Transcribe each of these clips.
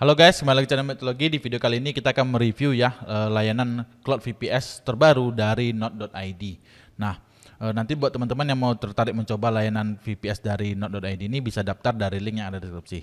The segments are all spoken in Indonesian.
Halo guys, kembali lagi channel Metologi. Di video kali ini kita akan mereview ya eh, layanan Cloud VPS terbaru dari Node.id. Nah, eh, nanti buat teman-teman yang mau tertarik mencoba layanan VPS dari Node.id ini bisa daftar dari link yang ada di deskripsi.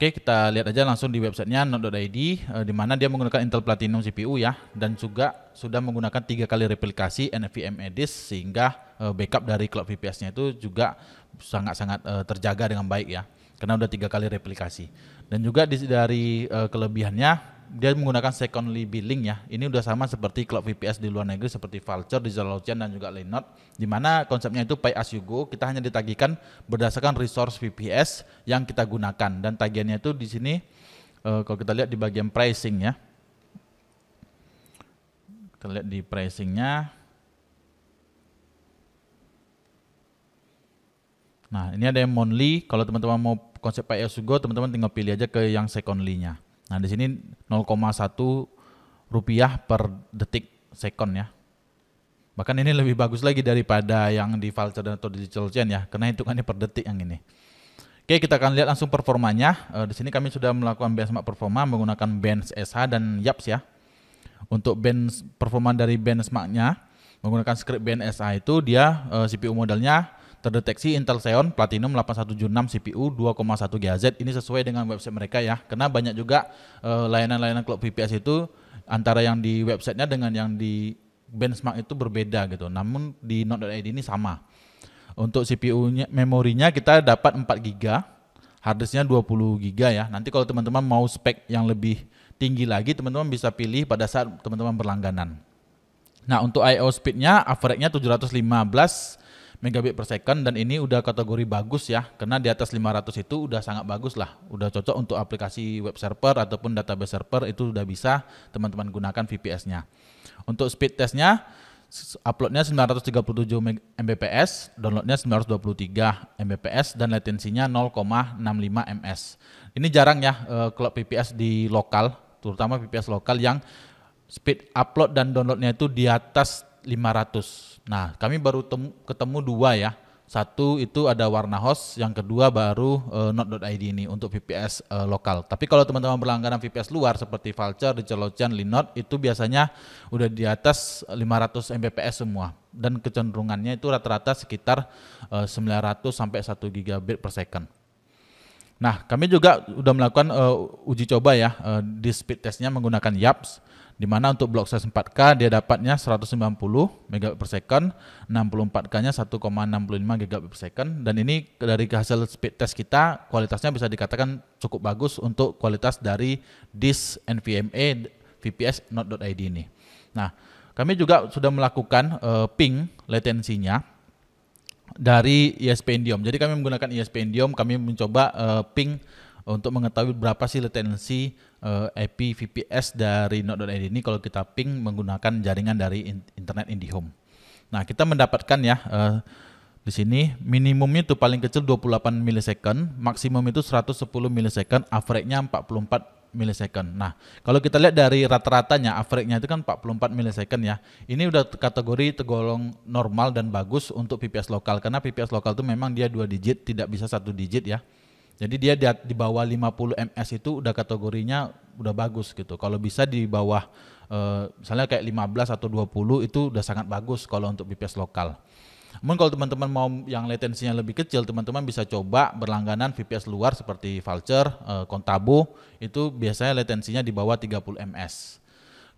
Oke, kita lihat aja langsung di websitenya Node.id, eh, di mana dia menggunakan Intel Platinum CPU ya, dan juga sudah menggunakan tiga kali replikasi NVMe disk sehingga backup dari Cloud VPS-nya itu juga sangat-sangat terjaga dengan baik ya karena udah tiga kali replikasi. Dan juga di, dari uh, kelebihannya dia menggunakan secondly billing ya. Ini udah sama seperti cloud VPS di luar negeri seperti Vulture, DigitalOcean dan juga Linode di mana konsepnya itu pay as you go, kita hanya ditagihkan berdasarkan resource VPS yang kita gunakan dan tagihannya itu di sini uh, kalau kita lihat di bagian pricing ya. Kita lihat di pricingnya. Nah, ini ada yang monthly. Kalau teman-teman mau konsep Pak Yosugo teman-teman tinggal pilih aja ke yang secondly-nya. Nah, di sini 0,1 rupiah per detik second ya. Bahkan ini lebih bagus lagi daripada yang di voucher dan atau digital chain ya, karena hitungannya per detik yang ini. Oke, kita akan lihat langsung performanya. E, di sini kami sudah melakukan benchmark performa menggunakan Benz SH dan Yaps ya. Untuk bench performa dari benchmarknya menggunakan script Benz SH itu dia e, eh, CPU modelnya. Terdeteksi Intel Xeon Platinum 8176 CPU 2,1 GHz. Ini sesuai dengan website mereka ya. Karena banyak juga eh, layanan-layanan uh, cloud VPS itu antara yang di websitenya dengan yang di benchmark itu berbeda gitu. Namun di Node.id ini sama. Untuk CPU-nya, memorinya kita dapat 4 GB, harddisknya 20 GB ya. Nanti kalau teman-teman mau spek yang lebih tinggi lagi, teman-teman bisa pilih pada saat teman-teman berlangganan. Nah, untuk I.O. speednya, nya average-nya 715 megabit per second dan ini udah kategori bagus ya karena di atas 500 itu udah sangat bagus lah udah cocok untuk aplikasi web server ataupun database server itu udah bisa teman-teman gunakan VPS-nya untuk speed test testnya uploadnya 937 Mbps, downloadnya 923 Mbps dan latensinya 0,65 ms. Ini jarang ya kalau eh, VPS di lokal, terutama VPS lokal yang speed upload dan downloadnya itu di atas 500. Nah, kami baru temu, ketemu dua ya. Satu itu ada warna host, yang kedua baru uh, eh, not.id ini untuk VPS uh, eh, lokal. Tapi kalau teman-teman berlangganan VPS luar seperti Vulture, Richelocian, Linode itu biasanya udah di atas 500 Mbps semua dan kecenderungannya itu rata-rata sekitar uh, eh, 900 sampai 1 gigabit per second. Nah, kami juga sudah melakukan uh, uji coba ya uh, di speed testnya menggunakan YAPS di mana untuk blok size 4K dia dapatnya 190 megabit per second, 64K-nya 1,65 gigabit per second dan ini dari hasil speed test kita kualitasnya bisa dikatakan cukup bagus untuk kualitas dari disk NVMe VPS Node.id ini. Nah, kami juga sudah melakukan uh, ping latensinya dari ISP Indium. Jadi kami menggunakan ISP Indium, kami mencoba uh, ping untuk mengetahui berapa sih latensi uh, eh, IP VPS dari node.id ini kalau kita ping menggunakan jaringan dari in internet IndiHome. Nah, kita mendapatkan ya uh, di sini minimumnya itu paling kecil 28 milisecond, maksimum itu 110 milisecond, average-nya 44 milisecond. Nah, kalau kita lihat dari rata-ratanya, average-nya itu kan 44 milisecond ya. Ini udah kategori tergolong normal dan bagus untuk PPS lokal karena PPS lokal itu memang dia dua digit, tidak bisa satu digit ya. Jadi dia di, di bawah 50 ms itu udah kategorinya udah bagus gitu. Kalau bisa di bawah eh, misalnya kayak 15 atau 20 itu udah sangat bagus kalau untuk BPS lokal. Mungkin kalau teman-teman mau yang latensinya lebih kecil, teman-teman bisa coba berlangganan VPS luar seperti Vulture, eh, Kontabo, itu biasanya latensinya di bawah 30 ms.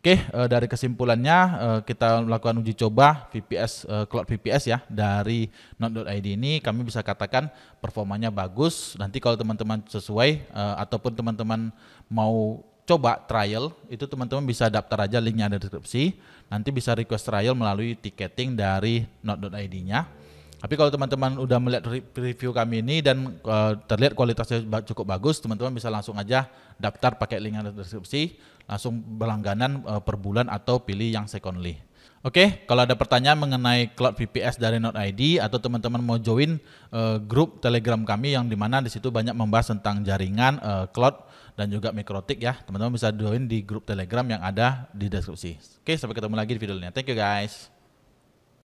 Oke, okay, eh, dari kesimpulannya eh, kita melakukan uji coba VPS Cloud eh, VPS ya dari Node.id ini kami bisa katakan performanya bagus. Nanti kalau teman-teman sesuai ataupun teman-teman mau coba trial itu teman-teman bisa daftar aja linknya ada di deskripsi. Nanti bisa request trial melalui ticketing dari Node.id-nya. Tapi kalau teman-teman udah melihat review kami ini dan uh, terlihat kualitasnya cukup bagus, teman-teman bisa langsung aja daftar pakai link yang ada di deskripsi, langsung berlangganan uh, per bulan atau pilih yang secondly. Oke, okay, kalau ada pertanyaan mengenai Cloud VPS dari Node ID atau teman-teman mau join uh, grup Telegram kami yang di mana di situ banyak membahas tentang jaringan uh, cloud dan juga mikrotik ya, teman-teman bisa join di grup Telegram yang ada di deskripsi. Oke, okay, sampai ketemu lagi di video lainnya. Thank you guys.